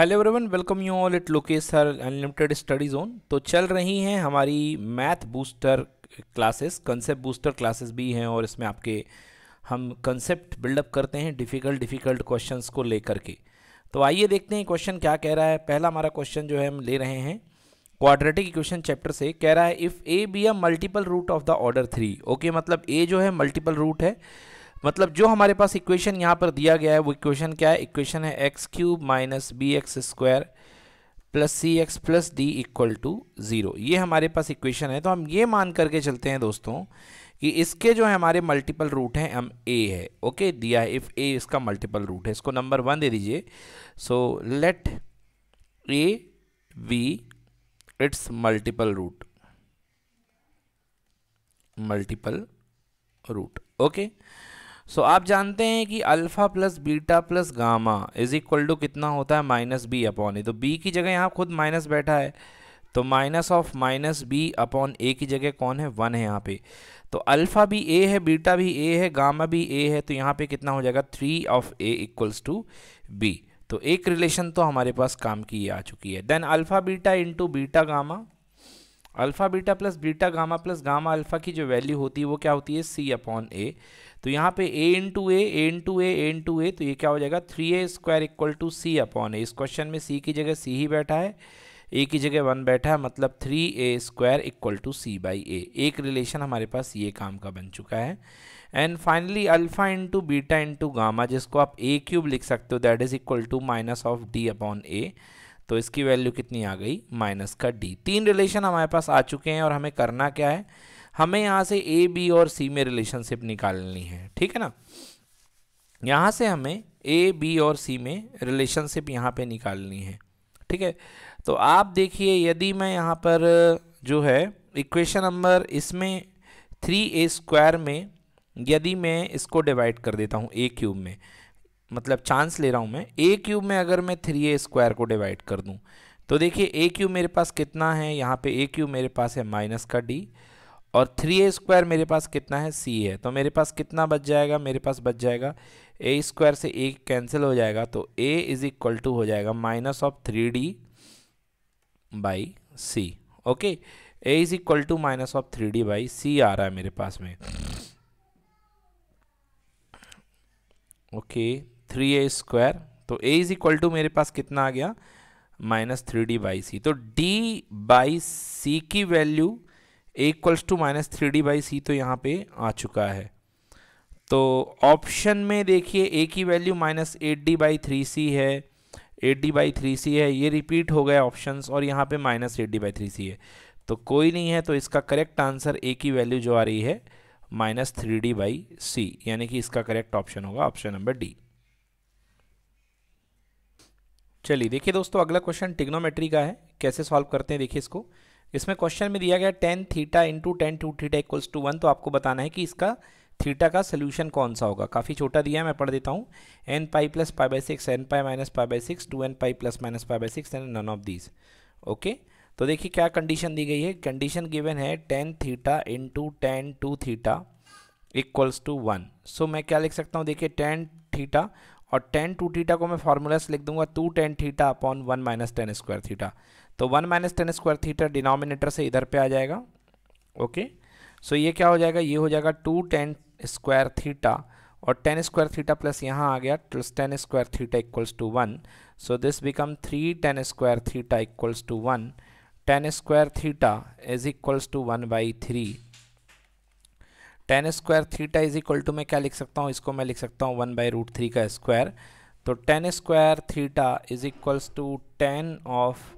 Hello everyone welcome you all it लोकेसर unlimited study zone तो चल रही हैं हमारी math booster classes concept booster classes भी हैं और इसमें आपके हम कंसेप्ट बिल्डअप करते हैं डिफ़िकल्ट डिफ़िकल्ट क्वेश्चंस को लेकर के तो आइए देखते हैं क्वेश्चन क्या कह रहा है पहला हमारा क्वेश्चन जो है हम ले रहे हैं क्वाड्रेटिक इक्वेशन चैप्टर से कह रहा है if A be a multiple root of the order three okay मतलब ए जो है मल्टीपल रूट है मतलब जो हमारे पास इक्वेशन यहाँ पर दिया गया है वो इक्वेशन क्या है इक्वेशन है X cube minus B X square plus C X plus D equal to zero ये हमारे पास इक्वेशन है तो हम ये मान करके चलते हैं दोस्तों कि इसके जो है हमारे मल्टीपल रूट हैं हम ए है ओके दिया है इफ़ ए इसका मल्टीपल रूट है इसको नंबर वन दे दीजिए so let A B it's multiple root multiple root okay so so, आप जानते हैं कि alpha plus beta plus gamma is equal to कितना होता है माइनस बी अपॉन ए तो बी की जगह यहाँ खुद माइनस बैठा है तो minus of minus B upon A की जगह कौन है वन है यहाँ पे तो अल्फ़ा भी ए है बीटा भी ए है गामा भी ए है तो यहाँ पे कितना हो जाएगा three of A equals to B तो एक रिलेशन तो हमारे पास काम की आ चुकी है then alpha beta into beta gamma alpha beta plus beta gamma plus gamma alpha की जो वैल्यू होती है वो क्या होती है सी अपॉन ए तो यहाँ पे A into A A into A A into A तो ये क्या हो जाएगा three A square equal to C upon A इस क्वेश्चन में सी की जगह सी ही बैठा है ए की जगह वन बैठा है मतलब three A square equal to C by A एक रिलेशन हमारे पास ये काम का बन चुका है and finally alpha into beta into gamma जिसको आप ए क्यूब लिख सकते हो that is equal to minus of D upon A तो इसकी वैल्यू कितनी आ गई माइनस का डी तीन रिलेशन हमारे पास आ चुके हैं और हमें करना क्या है हमें यहाँ से ए बी और सी में रिलेशनशिप निकालनी है ठीक है ना यहाँ से हमें ए बी और सी में रिलेशनशिप यहाँ पे निकालनी है ठीक है तो आप देखिए यदि मैं यहाँ पर जो है इक्वेशन नंबर इसमें थ्री ए स्क्वायर में यदि मैं इसको डिवाइड कर देता हूँ ए क्यूब में मतलब चांस ले रहा हूँ मैं ए क्यूब में अगर मैं थ्री ए स्क्वायर को डिवाइड कर दूँ तो देखिए ए क्यूब मेरे पास कितना है यहाँ पे ए क्यूब मेरे पास है माइनस का डी और थ्री ए स्क्वायर मेरे पास कितना है सी है तो मेरे पास कितना बच जाएगा मेरे पास बच जाएगा ए स्क्वायर से ए कैंसिल हो जाएगा तो ए इज इक्वल टू हो जाएगा minus of three D by C okay A is equal to minus of three D by C आ रहा है मेरे पास में okay okay. Three A square तो ए इज इक्वल टू मेरे पास कितना आ गया minus three D by C तो डी बाई सी की value equals to minus three D by C तो यहाँ पे आ चुका है तो ऑप्शन में देखिए ए की value minus eight D by three C है eight D by three C है ये रिपीट हो गया ऑप्शंस और यहाँ पे minus eight D by three C है तो कोई नहीं है तो इसका करेक्ट आंसर ए की वैल्यू जो आ रही है minus three D by C यानी कि इसका करेक्ट ऑप्शन होगा ऑप्शन नंबर डी चलिए देखिए दोस्तों अगला क्वेश्चन टिग्नोमेट्री का है कैसे सॉल्व करते हैं देखिए इसको इसमें क्वेश्चन में दिया गया tan theta into tan two theta equals to one तो आपको बताना है कि इसका थीटा का सोल्यूशन कौन सा होगा काफ़ी छोटा दिया है मैं पढ़ देता हूँ N pi plus pi by six N pi minus pi by six two N pi plus minus pi by six and none of these okay तो देखिए क्या कंडीशन दी गई है कंडीशन गिवन है tan theta into tan two theta equals to one so मैं क्या लिख सकता हूँ देखिए टेन थीटा और टेन टू थीटा को मैं फार्मूला से लिख दूंगा two tan theta upon one minus tan square theta तो one minus tan square theta denominator से इधर पे आ जाएगा ओके सो ये क्या हो जाएगा ये हो जाएगा टू टेन स्क्वायर थीटा और टेन स्क्वायर थीटा प्लस यहाँ आ गया tan square theta equals to one so this become three tan square theta equals to one tan square theta is equals to one by three tan square theta is equal to मैं क्या लिख सकता हूँ इसको मैं लिख सकता हूँ वन बाई रूट थ्री का स्क्वायर तो tan square theta is equals to tan of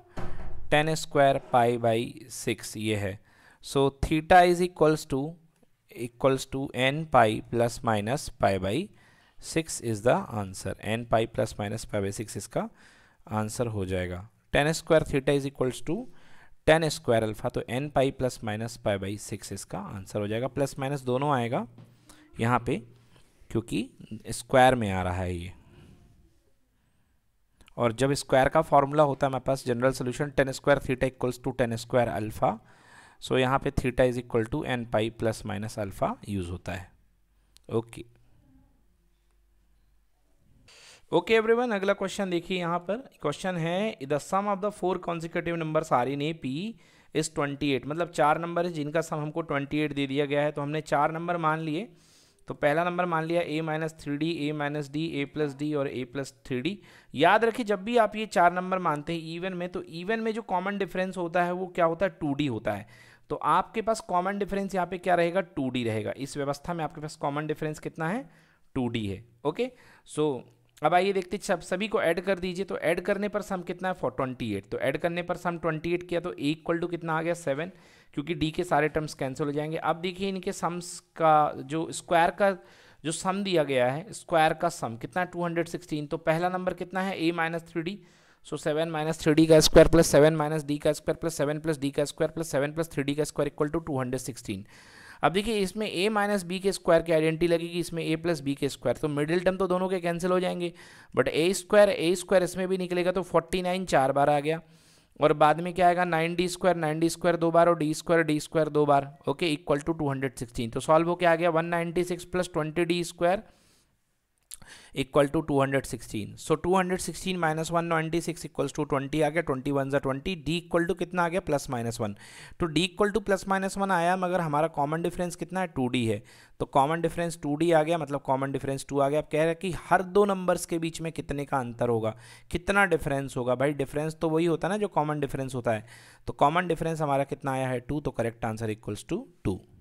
tan square pi by six ये है so theta is equals to equals to N pi plus minus pi by six is the answer N pi plus minus pi by six इसका answer हो जाएगा tan square theta is equals to tan square alpha तो N pi plus minus pi by six इसका answer हो जाएगा plus minus दोनों आएगा यहाँ पे क्योंकि स्क्वायर में आ रहा है ये और जब स्क्वायर का फॉर्मूला होता है मेरे पास general solution tan square theta equals to tan square alpha so यहाँ पे theta is equal to N pi plus minus alpha use होता है ओके okay. ओके एवरीवन अगला क्वेश्चन देखिए यहाँ पर क्वेश्चन है the sum of the four consecutive number are in A P is twenty eight मतलब चार नंबर है जिनका सम हमको ट्वेंटी एट दे दिया गया है तो हमने चार नंबर मान लिए तो पहला नंबर मान लिया A minus three D A minus D A plus D और ए प्लस थ्री डी याद रखिए जब भी आप ये चार नंबर मानते हैं इवन में तो इवन में जो कॉमन डिफरेंस होता है वो क्या होता है टू डी होता है तो आपके पास कॉमन डिफरेंस यहाँ पे क्या रहेगा टू डी रहेगा इस व्यवस्था में आपके पास कॉमन डिफरेंस कितना है टू डी है ओके सो so, अब आइए देखते हैं सभी को ऐड कर दीजिए तो ऐड करने पर सम कितना है फॉर ट्वेंटी एट तो ऐड करने पर सम ट्वेंटी एट किया तो ए इक्वल टू कितना आ गया सेवन क्योंकि डी के सारे टर्म्स कैंसिल हो जाएंगे अब देखिए इनके सम्स का जो स्क्वायर का जो सम दिया गया है स्क्वायर का सम कितना टू हंड्रेड सिक्सटीन तो पहला नंबर कितना है A minus three D so seven minus three D का square plus seven minus D का square plus seven plus D का square plus seven plus three D का square equal to two hundred sixteen अब देखिए इसमें A minus B के square की identity लगेगी इसमें ए प्लस बी के स्क्वायर तो मिडिल टर्म तो दोनों के कैंसिल हो जाएंगे but A square A square इसमें भी निकलेगा तो फोर्टी नाइन चार बार आ गया और बाद में क्या आएगा nine D square nine D square दो बार और डी स्क्वायर डी स्क्वायर दो बार okay equal to two hundred sixteen तो सॉल्व होके आ गया one ninety six plus twenty D square equal to two hundred sixteen so two hundred sixteen minus one ninety six equals to twenty आ गया twenty one ज़ा twenty D equal to कितना आ गया प्लस माइनस वन तो D equal to plus minus one आया मगर हमारा कॉमन डिफरेंस कितना है टू डी है तो कॉमन डिफरेंस टू डी आ गया मतलब कॉमन डिफरेंस टू आ गया आप कह रहे हैं कि हर दो नंबर्स के बीच में कितने का अंतर होगा कितना डिफरेंस होगा भाई डिफरेंस तो वही होता है ना जो कॉमन डिफरेंस होता है तो कॉमन डिफरेंस हमारा कितना आया है टू तो correct answer equals to to